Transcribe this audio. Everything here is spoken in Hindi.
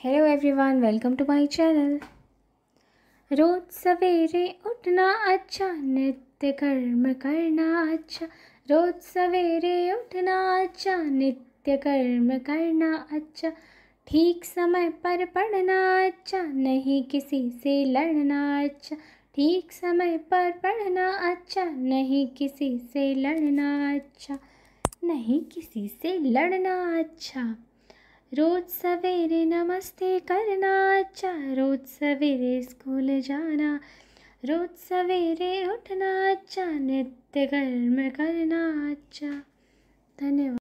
hello everyone welcome to my channel रोज़ सवेरे उठना अच्छा नित्य कर्म करना अच्छा रोज़ सवेरे उठना अच्छा नित्य कर्म करना अच्छा ठीक समय पर पढ़ना अच्छा नहीं किसी से लड़ना अच्छा ठीक समय पर पढ़ना अच्छा नहीं किसी से लड़ना अच्छा नहीं किसी से लड़ना अच्छा रोज सवेरे नमस्ते करना अच्छा रोज सवेरे स्कूल जाना रोज सवेरे उठना अच्छा नित्य कर्म करना अच्छा धन्यवाद